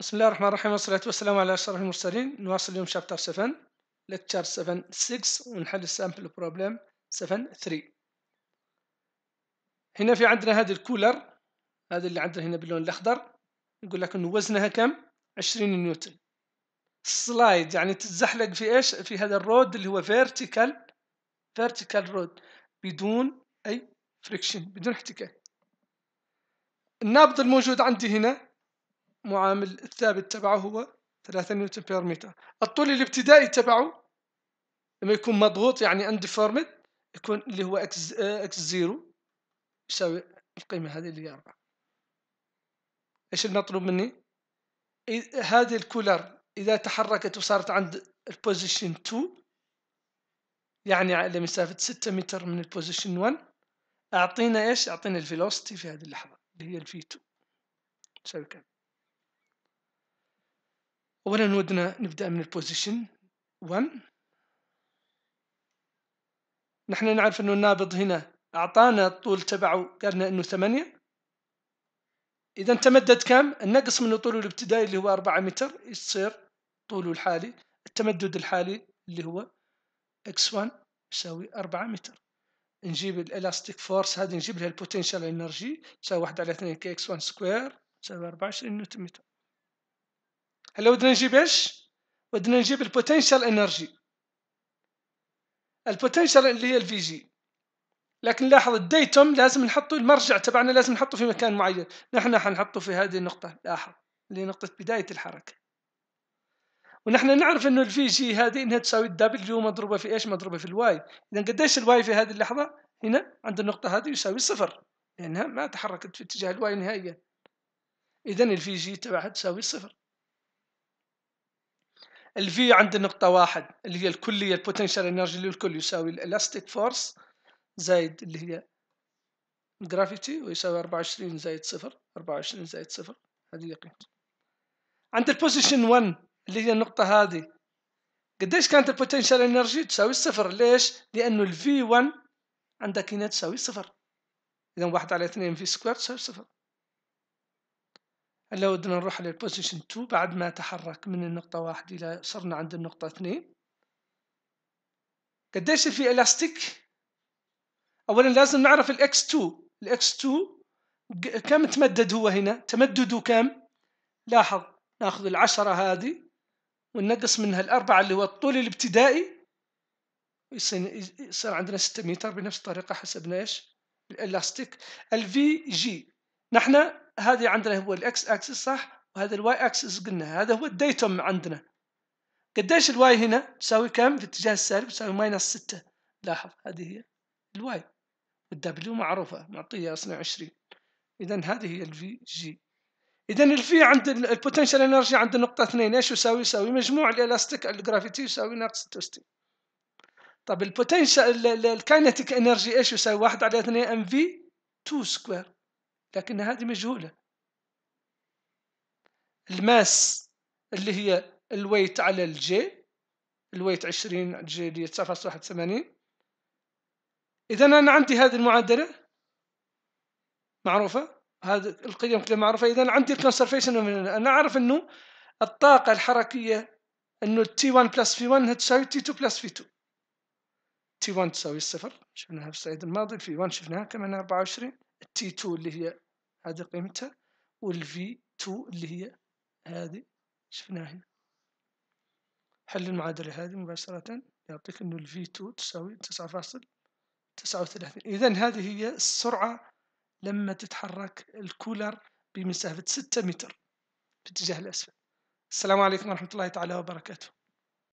بسم الله الرحمن الرحيم والصلاة والسلام على أشرف المرسلين نواصل اليوم شابتر 7 لتشار 7 6 ونحل السامبل بروبلم 7 3 هنا في عندنا هذا الكولر هذا اللي عندنا هنا باللون الأخضر يقول لك إنه وزنها كم 20 نيوتن سلايد يعني تتزحلق في إيش في هذا الرود اللي هو فيرتيكال فيرتيكال رود بدون أي فريكشن بدون احتكاك النابض الموجود عندي هنا معامل الثابت تبعه هو 3 نيوتن بير متر الطول الابتدائي تبعه لما يكون مضغوط يعني اندفورمد يكون اللي هو اكس اكس زيرو يساوي القيمة هذه اللي هي 4 ايش المطلوب مني؟ هذه الكولر اذا تحركت وصارت عند البوزيشن 2 يعني على مسافة 6 متر من البوزيشن 1 اعطينا ايش؟ اعطينا الفيلوستي في هذه اللحظة اللي هي الفي 2 يساوي كام؟ اولا ودنا نبدا من البوزيشن 1 نحن نعرف انه النابض هنا اعطانا الطول تبعه قالنا انه 8 اذا تمدد كم النقص من طوله الابتدائي اللي هو 4 متر يصير طوله الحالي التمدد الحالي اللي هو x1 يساوي 4 متر نجيب الالاستيك فورس هذه نجيب لها البوتنشال انرجي تساوي 1 على 2 كي x1 سكوير تساوي 24 نيوتن متر هلا ودنا نجيب ايش ودنا نجيب البوتنشال انرجي البوتنشال اللي هي الفي جي لكن لاحظ الديتوم لازم نحطه المرجع تبعنا لازم نحطه في مكان معين نحن حنحطه في هذه النقطة لاحظ اللي هي نقطة بداية الحركة ونحن نعرف انه الفي جي هذه انها تساوي الدبليو مضروبة في ايش مضروبة في الواي اذا قديش الواي في هذه اللحظة هنا عند النقطة هذه يساوي صفر لانها ما تحركت في اتجاه الواي نهائيا اذا الفي جي تبعها تساوي صفر الفي عند نقطة واحد اللي هي الكلية البوتنشال انرجي للكل يساوي الالاستيك فورس زايد اللي هي جرافيتي ويساوي 24 زائد صفر 24 زائد صفر هذه قيمته عند البوزيشن 1 اللي هي النقطة هذه قديش كانت البوتنشال انرجي تساوي الصفر ليش؟ لأنه الفي 1 عندك هنا تساوي صفر إذا واحد على اثنين في سكوير تساوي صفر هلا بدنا نروح للبوزيشن 2 بعد ما تحرك من النقطة واحد إلى صرنا عند النقطة اثنين قديش في إلاستيك؟ أولا لازم نعرف الإكس 2 الإكس 2 كم تمدد هو هنا؟ تمدده كم؟ لاحظ ناخذ العشرة هذه وننقص منها الأربعة اللي هو الطول الابتدائي يصير عندنا 6 متر بنفس الطريقة حسبنا ايش؟ الإلاستيك الفي جي نحن هذه عندنا هو الاكس اكسس صح وهذا الواي اكسس قلنا هذا هو الديتوم عندنا قديش الواي هنا تساوي كم في اتجاه السالب تساوي ماينس 6 لاحظ هذه هي الواي والدبليو معروفة معطية اصلا 20 اذا هذه هي الفي جي اذا الفي عند البوتنشال انرجي عند النقطة 2 ايش يساوي يساوي مجموع الالاستيك الجرافيتي يساوي ناقص 66 طب البوتنشال الكاينتيك انرجي ايش يساوي 1 على 2 ام في 2 سكوير لكن هذه مجهولة الماس اللي هي الويت على الجي الويت 20 جي اللي هي 9.81 إذا أنا عندي هذه المعادلة معروفة هذه القيم كلها معروفة إذا عندي الكونسرفيشن أنا أعرف أنه الطاقة الحركية أنه أنه 1 بلس في 1 تساوي t 2 بلس في 2 t 1 تساوي الصفر شفناها في السعيد الماضي في 1 شفناها كمان 24 t 2 اللي هي هذه قيمتها والفي 2 اللي هي هذه شفناها هنا حل المعادلة هذه مباشرة يعطيك أنه الفي 2 تساوي تسعة فاصل تسعة وثلاثين إذا هذه هي السرعة لما تتحرك الكولر بمسافة ستة متر باتجاه الأسفل السلام عليكم ورحمة الله تعالى وبركاته